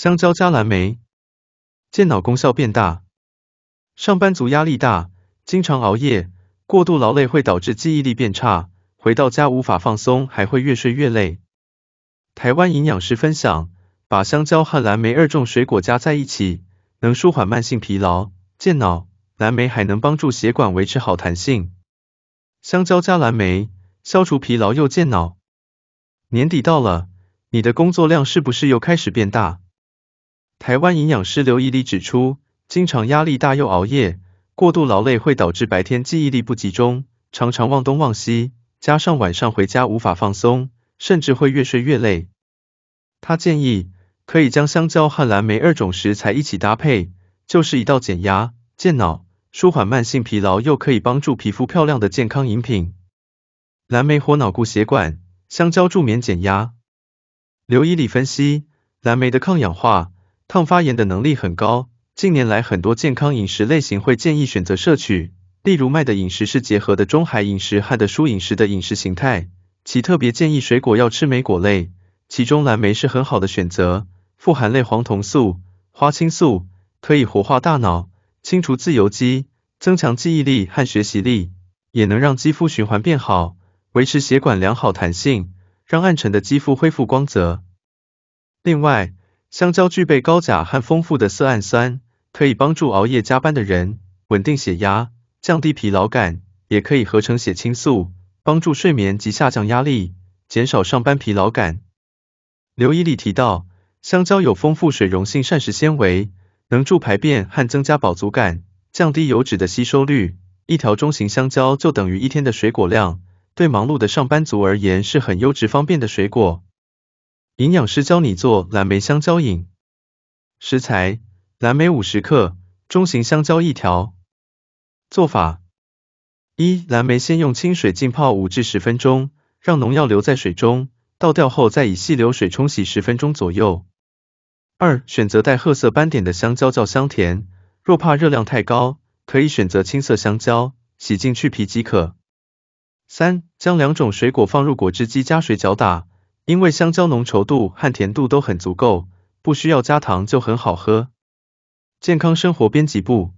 香蕉加蓝莓，健脑功效变大。上班族压力大，经常熬夜，过度劳累会导致记忆力变差。回到家无法放松，还会越睡越累。台湾营养师分享，把香蕉和蓝莓二种水果加在一起，能舒缓慢性疲劳、健脑。蓝莓还能帮助血管维持好弹性。香蕉加蓝莓，消除疲劳又健脑。年底到了，你的工作量是不是又开始变大？台湾营养师刘以礼指出，经常压力大又熬夜、过度劳累，会导致白天记忆力不集中，常常忘东忘西，加上晚上回家无法放松，甚至会越睡越累。他建议可以将香蕉和蓝莓二种食材一起搭配，就是一道减压、健脑、舒缓慢性疲劳，又可以帮助皮肤漂亮的健康饮品。蓝莓活脑固血管，香蕉助眠减压。刘以礼分析，蓝莓的抗氧化。抗发炎的能力很高。近年来，很多健康饮食类型会建议选择摄取，例如麦的饮食是结合的中海饮食和的蔬饮食的饮食形态，其特别建议水果要吃莓果类，其中蓝莓是很好的选择，富含类黄酮素、花青素，可以活化大脑、清除自由基、增强记忆力和学习力，也能让肌肤循环变好，维持血管良好弹性，让暗沉的肌肤恢复光泽。另外，香蕉具备高钾和丰富的色氨酸，可以帮助熬夜加班的人稳定血压、降低疲劳感，也可以合成血清素，帮助睡眠及下降压力，减少上班疲劳感。刘意里提到，香蕉有丰富水溶性膳食纤维，能助排便和增加饱足感，降低油脂的吸收率。一条中型香蕉就等于一天的水果量，对忙碌的上班族而言是很优质方便的水果。营养师教你做蓝莓香蕉饮。食材：蓝莓五十克，中型香蕉一条。做法：一、蓝莓先用清水浸泡五至十分钟，让农药留在水中，倒掉后再以细流水冲洗十分钟左右。二、选择带褐色斑点的香蕉较香甜，若怕热量太高，可以选择青色香蕉，洗净去皮即可。三、将两种水果放入果汁机加水搅打。因为香蕉浓稠度和甜度都很足够，不需要加糖就很好喝。健康生活编辑部。